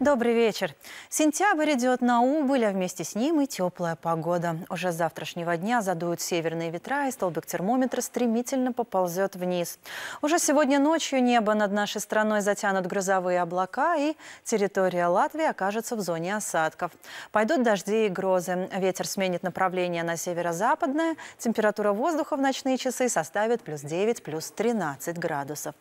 Добрый вечер. Сентябрь идет на убыль, а вместе с ним и теплая погода. Уже с завтрашнего дня задуют северные ветра, и столбик термометра стремительно поползет вниз. Уже сегодня ночью небо над нашей страной затянут грозовые облака, и территория Латвии окажется в зоне осадков. Пойдут дожди и грозы. Ветер сменит направление на северо-западное. Температура воздуха в ночные часы составит плюс 9, плюс 13 градусов.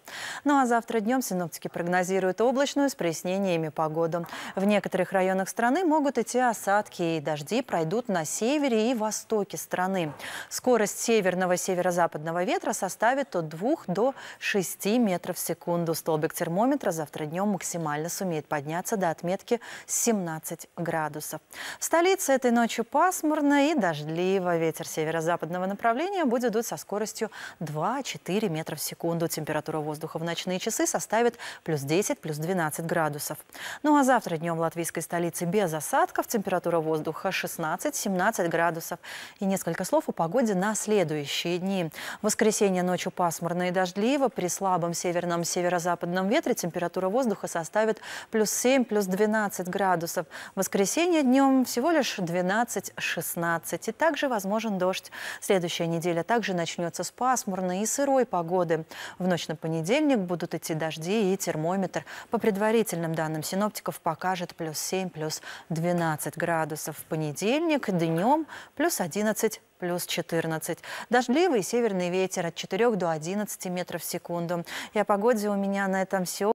Ну а завтра днем синоптики прогнозируют облачную с прояснениями погоды погоду. В некоторых районах страны могут идти осадки, и дожди пройдут на севере и востоке страны. Скорость северного северо-западного ветра составит от 2 до 6 метров в секунду. Столбик термометра завтра днем максимально сумеет подняться до отметки 17 градусов. В столице этой ночью пасмурно и дождливо. Ветер северо-западного направления будет дуть со скоростью 2-4 метра в секунду. Температура воздуха в ночные часы составит плюс 10, плюс 12 градусов. Ну а а завтра днем в латвийской столице без осадков, температура воздуха 16-17 градусов. И несколько слов о погоде на следующие дни. В воскресенье ночью пасмурно и дождливо, при слабом северном северо-западном ветре температура воздуха составит плюс 7, плюс 12 градусов. В воскресенье днем всего лишь 12-16 и также возможен дождь. Следующая неделя также начнется с пасмурной и сырой погоды. В ночь на понедельник будут идти дожди и термометр. По предварительным данным синоптиков, Осадков покажет плюс 7, плюс 12 градусов в понедельник, днем плюс 11 плюс 14. Дождливый северный ветер от 4 до 11 метров в секунду. И о погоде у меня на этом все.